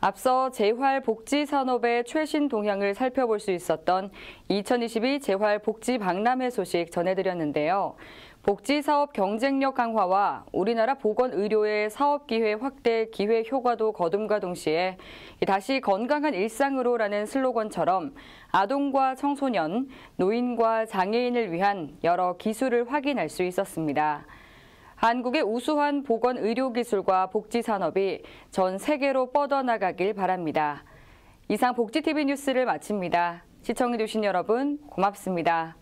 앞서 재활복지산업의 최신 동향을 살펴볼 수 있었던 2022 재활복지박람회 소식 전해드렸는데요. 복지사업 경쟁력 강화와 우리나라 보건의료의 사업기회 확대 기회 효과도 거둠과 동시에 다시 건강한 일상으로라는 슬로건처럼 아동과 청소년, 노인과 장애인을 위한 여러 기술을 확인할 수 있었습니다. 한국의 우수한 보건 의료기술과 복지산업이 전 세계로 뻗어나가길 바랍니다. 이상 복지TV 뉴스를 마칩니다. 시청해주신 여러분 고맙습니다.